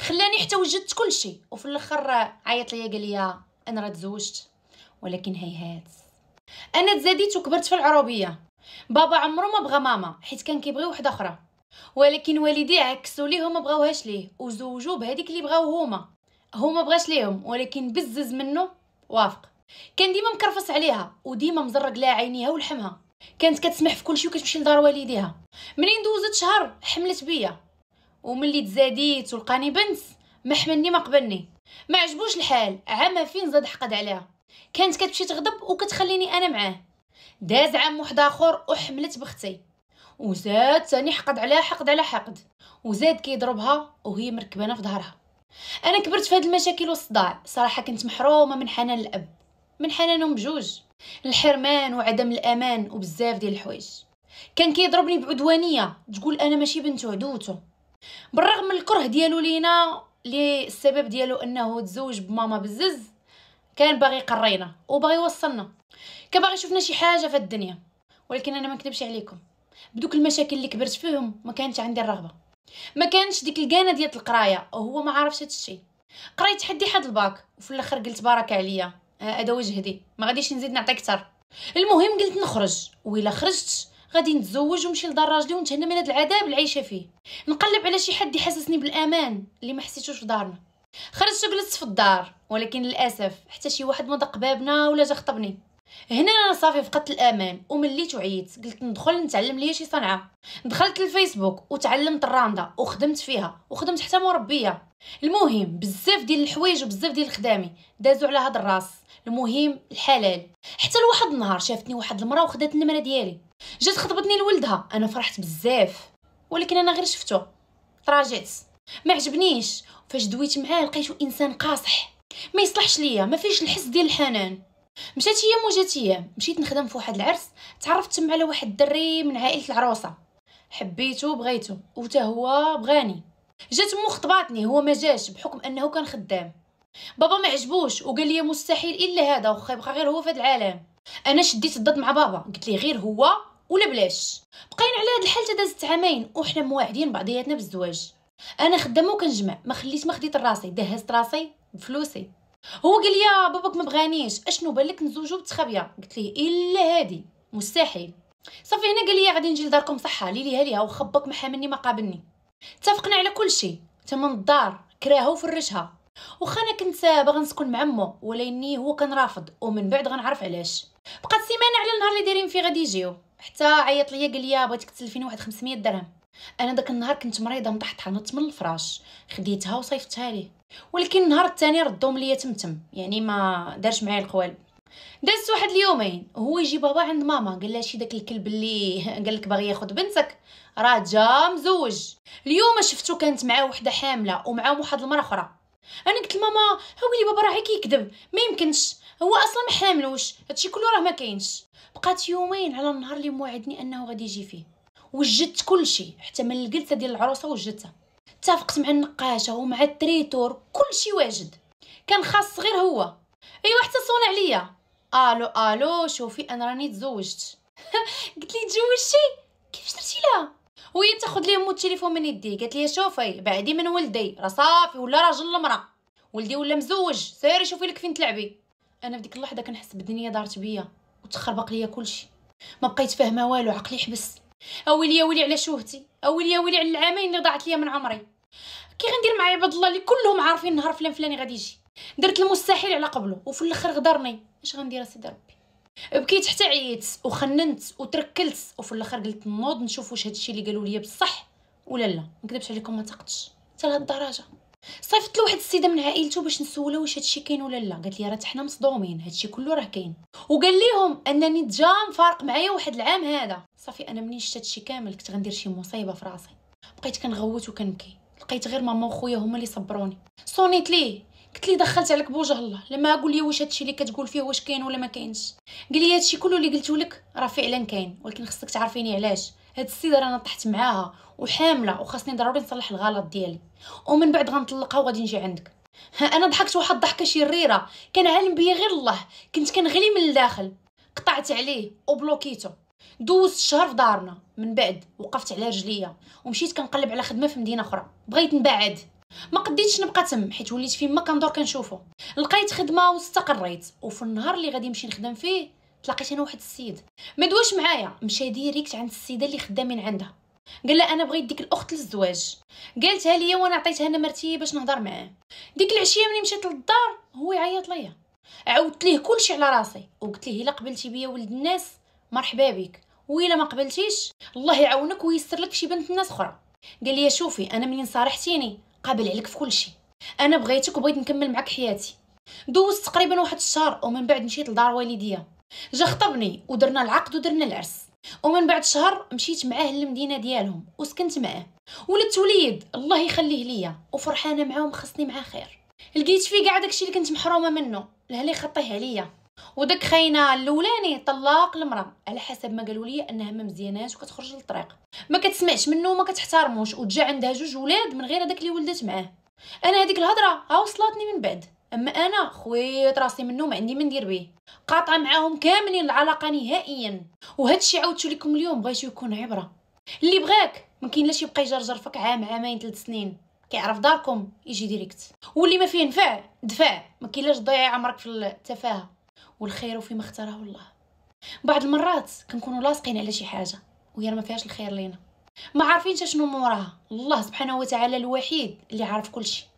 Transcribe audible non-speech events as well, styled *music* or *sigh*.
خلاني حتى وجدت كل شيء وفي الاخر عيط ليا قال لي انا راه تزوجت ولكن هيهات انا تزاديت وكبرت في العروبيه بابا عمرو ما بغى ماما حيت كان كيبغي وحده اخرى ولكن والدي عكسوا ليه وما بغاوهاش ليه وزوجوه بهذيك اللي بغاو هما هو ما بغاش ليهم ولكن بزز منه وافق كان ديما مكرفص عليها وديما مزرق لها عينيها ولحمها كانت كتسمح في كلشي وكتمشي لدار والديها منين دوزت شهر حملت بيا وملي تزاديت ولقاني بنت محملني ما قبلني ما عجبوش الحال عام فين زاد حقد عليها كانت كتمشي تغضب وكتخليني انا معاه داز عام واحد اخر وحملت بختي وزاد ثاني حقد عليها حقد على حقد وزاد كيضربها وهي مركبانه في ظهرها انا كبرت في هاد المشاكل والصداع صراحه كنت محرومه من حنان الاب من حنانهم بجوج الحرمان وعدم الامان وبزاف ديال الحوايج كان كيضربني بعدوانيه تقول انا ماشي بنت عدوته بالرغم من الكره ديالو لينا للسبب ديالو انه تزوج بماما بزز كان باغي يقرينا وباغي يوصلنا كان باغي يشوفنا شي حاجه في الدنيا ولكن انا ما نكذبش عليكم بدوك المشاكل اللي كبرت فيهم ما كانتش عندي الرغبه ما كانش ديك الكانه ديال القرايه وهو ما عرفش هذا الشيء قريت حدي حد الباك وفي الاخر قلت بارك عليا هذا وجهدي ما غاديش نزيد نعطي اكثر المهم قلت نخرج و خرجت غادي نتزوج ونمشي لدار راجلي ونتهنى من هذا العذاب العيشه فيه نقلب على شي حد يحسسني بالامان اللي ما حسيتوش في دارنا خرجت وجلست في الدار ولكن للاسف حتى شي واحد ما دق بابنا ولا جا خطبني هنا انا صافي فقدت الامان ومليت وعيت قلت ندخل نتعلم ليا شي صنعه دخلت للفيسبوك وتعلمت الراندا وخدمت فيها وخدمت حتى مربيه المهم بزاف ديال الحوايج وبزاف ديال الخدامي دازوا على هاد الراس المهم الحلال حتى لواحد النهار شافتني واحد المراه وخدات النمره ديالي جات خطبتني لولدها انا فرحت بزاف ولكن انا غير شفته تراجعت ما عجبنيش فاش دويت معاه لقيته انسان قاصح ما يصلحش ليا ما فيش الحس ديال الحنان مشات هي وجات هي مشيت نخدم في واحد العرس تعرفت تما على واحد الدري من عائله العروسه حبيته بغيته وتا هو بغاني جات مو خطباتني هو ما جاش بحكم انه كان خدام بابا ما عجبوش وقال لي مستحيل الا هذا واخا يبقى غير هو في هذا العالم انا شديت الضد مع بابا قلت لي غير هو ولا بلاش بقينا على هاد الحال دازت عامين وحنا مواعدين بعضياتنا بالزواج انا خدامه وكنجمع ما خليت ما خديت راسي دهزت راسي بفلوسي هو قال لي باباك ما بغانيش اشنو بالك نزوجو بتخبيه قلت ليه الا هادي مستحيل صافي هنا قال لي غادي نجي لداركم صحه ليليها ليها وخبك ما حاملني ما قابلني اتفقنا على كل شيء تمن الدار كراها وفرشها واخا انا كنت باغا نسكن مع مو ولاني هو كان رافض ومن بعد غنعرف علاش بقات سيمانه على النهار اللي دايرين فيه غادي يجيو حتى عيط ليا قال لي بغيتك تسلفيني واحد 500 درهم انا داك النهار كنت مريضه مطحطحنت من الفراش خديتها وصيفطتها ليه ولكن النهار الثاني ردهم ليا تمتم يعني ما دارش معايا القوالب دازت واحد اليومين هو يجي بابا عند ماما قال لها شي داك الكلب اللي *laughs* قال لك باغي ياخذ بنتك راه جا مزوج اليوم شفتو كانت معاه وحده حامله ومعاه واحد المراه اخرى انا قلت لماما ها اللي بابا راه كيكذب ما يمكنش هو اصلا ما حاملوش هادشي كله راه ما كاينش بقات يومين على النهار اللي موعدني انه غادي يجي فيه وجدت كلشي حتى من الجلسه ديال العروسه وجدتها اتفقت مع النقاشه ومع التريتور كلشي واجد كان خاص غير هو ايوا حتى صون عليا الو الو شوفي انا راني تزوجت *laughs* قلت لي تزوجتي تاخذ لي مو التليفون من يدي قالت لي شوفي بعدي من ولدي راه صافي ولا راجل المراه ولدي ولا مزوج سيري شوفي لك فين تلعبي انا في ديك اللحظه كنحس بالدنيا دارت بيا وتخربق ليا كلشي ما بقيت فاهمه والو عقلي حبس اويلي يا ويلي على شوهتي اويلي يا ويلي على العامين اللي ضاعت ليا من عمري كي غندير مع عباد الله اللي كلهم عارفين نهار فلان فلاني غادي يجي درت المستحيل على قبله وفي الاخر غدرني اش غندير اسيدي ربي بكيت حتى عييت وخننت وتركلت وفي الاخر قلت نوض نشوف واش هادشي اللي قالوا لي بصح ولا لا ما نكذبش عليكم ما تقتش حتى لهالدرجه صيفطت لواحد السيده من عائلته باش نسولها واش هادشي كاين ولا لا قالت لي راه حنا مصدومين هادشي كله راه كاين وقال ليهم انني جا مفارق معايا واحد العام هذا صافي انا منين شفت هادشي كامل كنت غندير شي مصيبه في راسي بقيت كنغوت وكنبكي لقيت غير ماما وخويا هما اللي صبروني صونيت ليه قلت لي دخلت عليك بوجه الله لما اقول لي واش هادشي اللي كتقول فيه واش كاين ولا ما كاينش قال لي هادشي كله اللي قلته لك راه فعلا كاين ولكن خصك تعرفيني علاش هاد السيده رانا طحت معاها وحامله وخاصني ضروري نصلح الغلط ديالي ومن بعد غنطلقها وغادي نجي عندك ها انا ضحكت واحد الضحكه شريره كان عالم بيا غير الله كنت كنغلي من الداخل قطعت عليه وبلوكيته دوزت شهر في دارنا من بعد وقفت على رجليا ومشيت كنقلب على خدمه في مدينه اخرى بغيت نبعد ما قديتش نبقى تم حيت وليت فيما كندور كنشوفو لقيت خدمه واستقريت وفي النهار اللي غادي نمشي نخدم فيه تلاقيت انا واحد السيد ما دواش معايا مشى ديريكت عند السيده اللي خدامين عندها قال لها انا بغيت ديك الاخت للزواج قالتها ليا وانا عطيتها انا مرتي باش نهضر معاه ديك العشيه ملي مشيت للدار هو يعيط ليا عاودت ليه كلشي على راسي وقلت ليه الا قبلتي بيا ولد الناس مرحبا بك وإلا ما قبلتيش الله يعاونك ويسر لك شي بنت الناس اخرى قال لي شوفي انا منين صارحتيني قابل عليك في كل شيء انا بغيتك وبغيت نكمل معك حياتي دوزت تقريبا واحد الشهر ومن بعد مشيت لدار والديا جا خطبني ودرنا العقد ودرنا العرس ومن بعد شهر مشيت معاه للمدينه ديالهم وسكنت معاه ولدت وليد الله يخليه ليا وفرحانه معاه ومخصني معاه خير لقيت فيه كاع داكشي اللي كنت محرومه منه لهلي خطيه عليا وداك خاينه الاولاني طلاق المراه على حسب ما قالوا لي انها ما مزياناش وكتخرج للطريق ما كتسمعش منه وما كتحترموش وتجا عندها جوج ولاد من غير هذاك اللي ولدت معاه انا هذيك الهضره ها وصلتني من بعد اما انا خويت راسي منه ما عندي ما ندير به قاطعه معاهم كاملين العلاقه نهائيا وهذا الشيء عاودته لكم اليوم بغيتو يكون عبره اللي بغاك ما كاين لاش يبقى يجرجر فيك عام عامين ثلاث سنين كيعرف داركم يجي ديريكت واللي ما فيه نفع دفع ما كاين لاش تضيعي عمرك في التفاهه والخير فيما اختاره الله بعض المرات كنكونوا لاصقين على شي حاجه وهي ما فيهاش الخير لينا ما عارفينش شنو موراها الله سبحانه وتعالى الوحيد اللي عارف كل شيء